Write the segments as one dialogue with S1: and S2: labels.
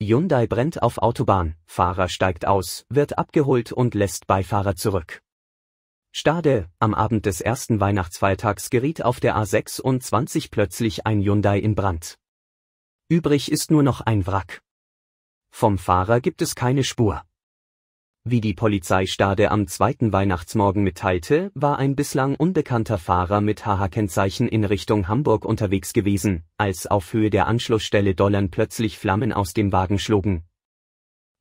S1: Hyundai brennt auf Autobahn, Fahrer steigt aus, wird abgeholt und lässt Beifahrer zurück. Stade, am Abend des ersten Weihnachtsfeiertags geriet auf der A26 plötzlich ein Hyundai in Brand. Übrig ist nur noch ein Wrack. Vom Fahrer gibt es keine Spur. Wie die Polizeistade am zweiten Weihnachtsmorgen mitteilte, war ein bislang unbekannter Fahrer mit HH-Kennzeichen in Richtung Hamburg unterwegs gewesen, als auf Höhe der Anschlussstelle Dollern plötzlich Flammen aus dem Wagen schlugen.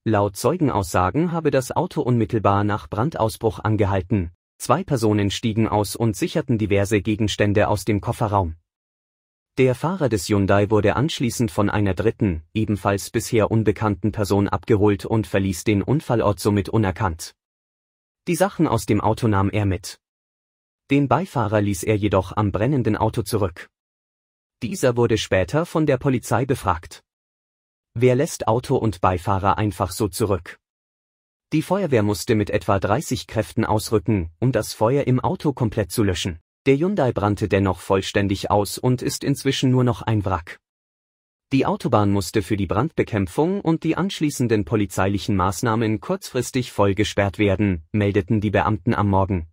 S1: Laut Zeugenaussagen habe das Auto unmittelbar nach Brandausbruch angehalten. Zwei Personen stiegen aus und sicherten diverse Gegenstände aus dem Kofferraum. Der Fahrer des Hyundai wurde anschließend von einer dritten, ebenfalls bisher unbekannten Person abgeholt und verließ den Unfallort somit unerkannt. Die Sachen aus dem Auto nahm er mit. Den Beifahrer ließ er jedoch am brennenden Auto zurück. Dieser wurde später von der Polizei befragt. Wer lässt Auto und Beifahrer einfach so zurück? Die Feuerwehr musste mit etwa 30 Kräften ausrücken, um das Feuer im Auto komplett zu löschen. Der Hyundai brannte dennoch vollständig aus und ist inzwischen nur noch ein Wrack. Die Autobahn musste für die Brandbekämpfung und die anschließenden polizeilichen Maßnahmen kurzfristig voll gesperrt werden, meldeten die Beamten am Morgen.